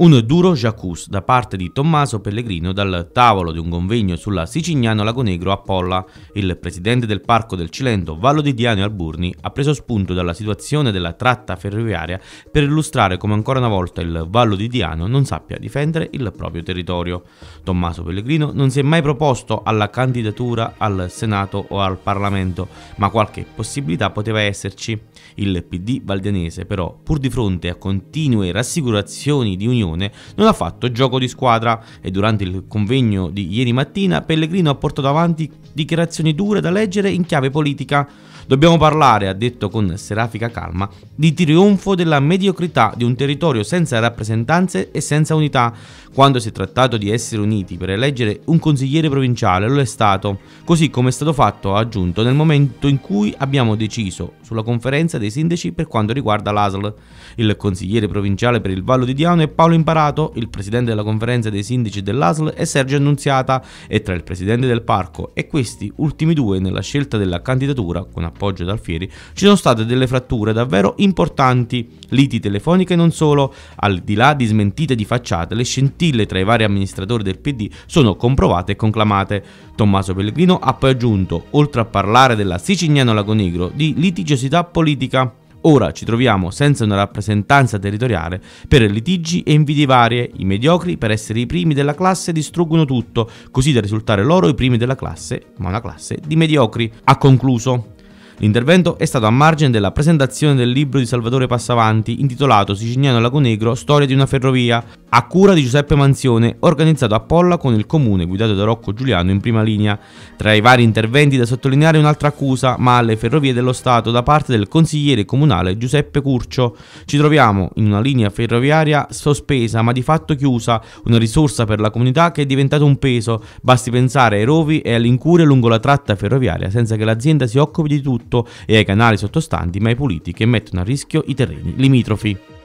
Un duro jacuzzi da parte di Tommaso Pellegrino dal tavolo di un convegno sulla Sicignano Lago Negro a Polla. Il presidente del Parco del Cilento, Vallo di Diano Alburni, ha preso spunto dalla situazione della tratta ferroviaria per illustrare come ancora una volta il Vallo di Diano non sappia difendere il proprio territorio. Tommaso Pellegrino non si è mai proposto alla candidatura al Senato o al Parlamento, ma qualche possibilità poteva esserci. Il PD valdianese però, pur di fronte a continue rassicurazioni di unione, riunione non ha fatto gioco di squadra e durante il convegno di ieri mattina Pellegrino ha portato avanti dichiarazioni dure da leggere in chiave politica. Dobbiamo parlare, ha detto con serafica calma, di trionfo della mediocrità di un territorio senza rappresentanze e senza unità. Quando si è trattato di essere uniti per eleggere un consigliere provinciale lo è stato, così come è stato fatto, ha aggiunto, nel momento in cui abbiamo deciso sulla conferenza dei sindaci per quanto riguarda l'ASL. Il consigliere provinciale per il Vallo di Diano è Paolo Imparato, il presidente della conferenza dei sindaci dell'ASL è Sergio Annunziata e tra il presidente del parco e questi ultimi due nella scelta della candidatura con appunto Poggio ed Alfieri, ci sono state delle fratture davvero importanti, liti telefoniche non solo, al di là di smentite di facciate, le scintille tra i vari amministratori del PD sono comprovate e conclamate. Tommaso Pellegrino ha poi aggiunto, oltre a parlare della Siciliano Lago Negro, di litigiosità politica. Ora ci troviamo senza una rappresentanza territoriale per litigi e invidie varie. I mediocri, per essere i primi della classe, distruggono tutto, così da risultare loro i primi della classe, ma una classe di mediocri. Ha concluso. L'intervento è stato a margine della presentazione del libro di Salvatore Passavanti intitolato Siciliano Lago Negro, Storia di una ferrovia, a cura di Giuseppe Manzione, organizzato a Polla con il comune guidato da Rocco Giuliano in prima linea. Tra i vari interventi da sottolineare un'altra accusa, ma alle ferrovie dello Stato da parte del consigliere comunale Giuseppe Curcio. Ci troviamo in una linea ferroviaria sospesa ma di fatto chiusa, una risorsa per la comunità che è diventata un peso. Basti pensare ai rovi e all'incuria lungo la tratta ferroviaria senza che l'azienda si occupi di tutto e ai canali sottostanti ma ai puliti che mettono a rischio i terreni limitrofi.